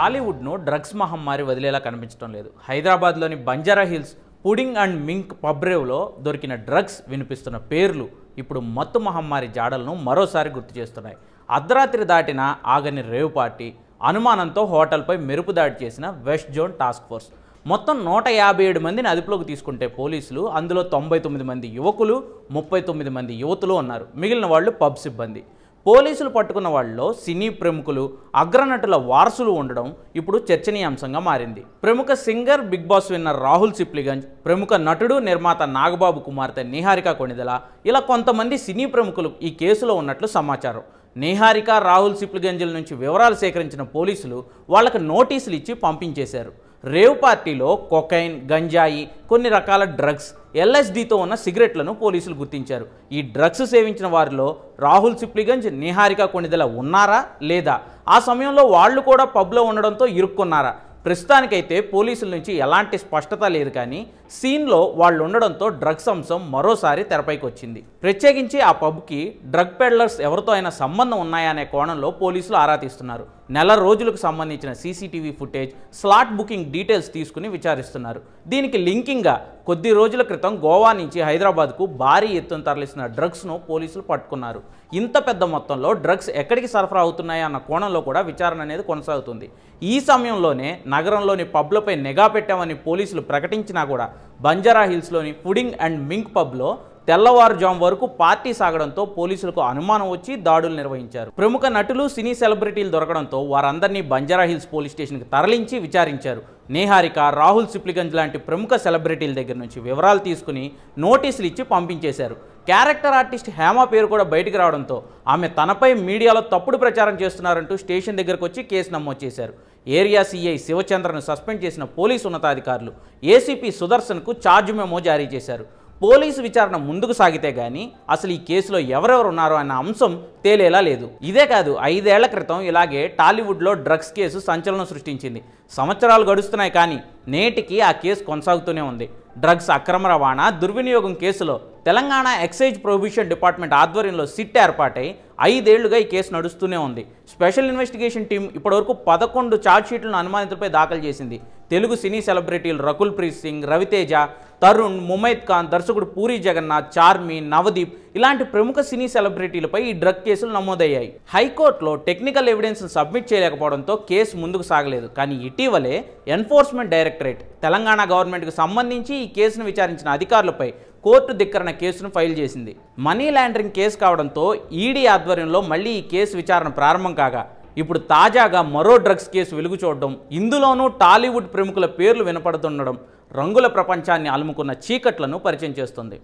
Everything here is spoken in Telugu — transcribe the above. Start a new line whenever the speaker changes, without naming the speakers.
టాలీవుడ్ను డ్రగ్స్ మహమ్మారి వదిలేలా కనిపించడం లేదు హైదరాబాద్లోని Banjara Hills Pudding and Mink పబ్రేవ్లో దొరికిన డ్రగ్స్ వినిపిస్తున్న పేర్లు ఇప్పుడు మత్తు మహమ్మారి జాడలను మరోసారి గుర్తు చేస్తున్నాయి అర్ధరాత్రి దాటిన ఆగని రేవు పార్టీ అనుమానంతో హోటల్పై మెరుపు దాడి చేసిన వెస్ట్ జోన్ టాస్క్ ఫోర్స్ మొత్తం నూట యాభై ఏడు మందిని అదుపులోకి తీసుకుంటే పోలీసులు అందులో తొంభై తొమ్మిది మంది యువకులు ముప్పై తొమ్మిది మంది యువతులు ఉన్నారు మిగిలిన వాళ్ళు పబ్ సిబ్బంది పోలీసులు పట్టుకున్న వాళ్ళలో సినీ ప్రముఖులు అగ్రనటుల వారసులు ఉండడం ఇప్పుడు చర్చనీయాంశంగా మారింది ప్రముఖ singer Bigg Boss winner Rahul Sipligunj ప్రముఖ నటుడు నిర్మాత నాగబాబు కుమార్తె నిహారిక కొణిదల ఇలా కొంతమంది సినీ ప్రముఖులు ఈ కేసులో ఉన్నట్లు సమాచారం నిహారిక రాహుల్ సిప్లిగంజ్ల నుంచి వివరాలు సేకరించిన పోలీసులు వాళ్ళకు నోటీసులు ఇచ్చి పంపించేశారు రేవ్ పార్టీలో కొకైన్ గంజాయి కొన్ని రకాల డ్రగ్స్ ఎల్ఎస్డితో ఉన్న సిగరెట్లను పోలీసులు గుర్తించారు ఈ డ్రగ్స్ సేవించిన వారిలో రాహుల్ సిప్లిగంజ్ నిహారిక కొణిదెల ఉన్నారా లేదా ఆ సమయంలో వాళ్ళు కూడా పబ్లో ఉండడంతో ఇరుక్కున్నారా ప్రస్తుతానికైతే పోలీసుల నుంచి ఎలాంటి స్పష్టత లేదు కానీ సీన్లో వాళ్ళు ఉండడంతో డ్రగ్స్ అంశం మరోసారి తెరపైకి వచ్చింది ప్రత్యేకించి ఆ పబ్కి డ్రగ్ పెడ్లర్స్ ఎవరితో అయినా సంబంధం ఉన్నాయా అనే కోణంలో పోలీసులు ఆరా తీస్తున్నారు నెల రోజులకు సంబంధించిన CCTV footage slot booking details తీసుకుని విచారిస్తున్నారు దీనికి లింకింగ్గా కొద్ది రోజుల క్రితం గోవా నుంచి హైదరాబాద్కు భారీ ఎత్తున తరలిస్తున్న డ్రగ్స్ను పోలీసులు పట్టుకున్నారు ఇంత పెద్ద మొత్తంలో డ్రగ్స్ ఎక్కడికి సరఫరా అవుతున్నాయా అన్న కోణంలో కూడా విచారణ అనేది కొనసాగుతుంది ఈ సమయంలోనే నగరంలోని పబ్లపై నిఘా పెట్టామని పోలీసులు ప్రకటించినా కూడా బంజారా హిల్స్లోని పుడింగ్ అండ్ మింక్ పబ్లో తెల్లవారుజాము వరకు పార్టీ సాగడంతో పోలీసులకు అనుమానం వచ్చి దాడులు నిర్వహించారు ప్రముఖ నటులు సినీ సెలబ్రిటీలు దొరకడంతో వారందరినీ బంజారా హిల్స్ పోలీస్ స్టేషన్కి తరలించి విచారించారు నేహారిక రాహుల్ సిప్లిగంజ్ లాంటి ప్రముఖ సెలబ్రిటీల దగ్గర నుంచి వివరాలు తీసుకుని నోటీసులు ఇచ్చి పంపించేశారు క్యారెక్టర్ ఆర్టిస్ట్ హేమ పేరు కూడా బయటకు రావడంతో ఆమె తనపై మీడియాలో తప్పుడు ప్రచారం చేస్తున్నారంటూ స్టేషన్ దగ్గరకు వచ్చి కేసు నమోదు చేశారు ఏరియా సీఐ శివచంద్రను సస్పెండ్ చేసిన పోలీసు ఉన్నతాధికారులు ఏసీపీ సుదర్శన్కు ఛార్జ్ మెమో జారీ చేశారు పోలీసు విచారణ ముందుకు సాగితే గాని అసలు ఈ కేసులో ఎవరెవరు ఉన్నారో అన్న అంశం తేలేలా లేదు ఇదే కాదు ఐదేళ్ల క్రితం ఇలాగే టాలీవుడ్లో డ్రగ్స్ కేసు సంచలనం సృష్టించింది సంవత్సరాలు గడుస్తున్నాయి కానీ నేటికి ఆ కేసు కొనసాగుతూనే ఉంది డ్రగ్స్ అక్రమ రవాణా దుర్వినియోగం కేసులో తెలంగాణ ఎక్సైజ్ ప్రొహిబిషన్ డిపార్ట్మెంట్ ఆధ్వర్యంలో సిట్ ఏర్పాటై ఐదేళ్లుగా ఈ కేసు నడుస్తూనే ఉంది స్పెషల్ ఇన్వెస్టిగేషన్ టీం ఇప్పటివరకు పదకొండు ఛార్జ్షీట్లను అనుమానితులపై దాఖలు చేసింది తెలుగు సినీ సెలబ్రిటీలు రకుల్ ప్రీత్ సింగ్ రవితేజ తరుణ్ ముమైద్ ఖాన్ దర్శకుడు పూరి జగన్నాథ్ చార్మి నవదీప్ ఇలాంటి ప్రముఖ సినీ సెలబ్రిటీలపై ఈ డ్రగ్ కేసులు నమోదయ్యాయి హైకోర్టులో టెక్నికల్ ఎవిడెన్స్ సబ్మిట్ చేయలేకపోవడంతో కేసు ముందుకు సాగలేదు కానీ ఇటీవలే ఎన్ఫోర్స్మెంట్ డైరెక్టరేట్ తెలంగాణ గవర్నమెంట్కు సంబంధించి ఈ కేసును విచారించిన అధికారులపై కోర్టు ధిక్కరణ కేసును ఫైల్ చేసింది మనీ లాండరింగ్ కేసు కావడంతో ఈడీ ఆధ్వర్యంలో మళ్ళీ ఈ కేసు విచారణ ప్రారంభం కాగా ఇప్పుడు తాజాగా మరో డ్రగ్స్ కేసు వెలుగు చూడడం ఇందులోనూ టాలీవుడ్ ప్రముఖుల పేర్లు వినపడుతుండడం రంగుల ప్రపంచాన్ని అలుముకున్న చీకట్లను పరిచయం చేస్తుంది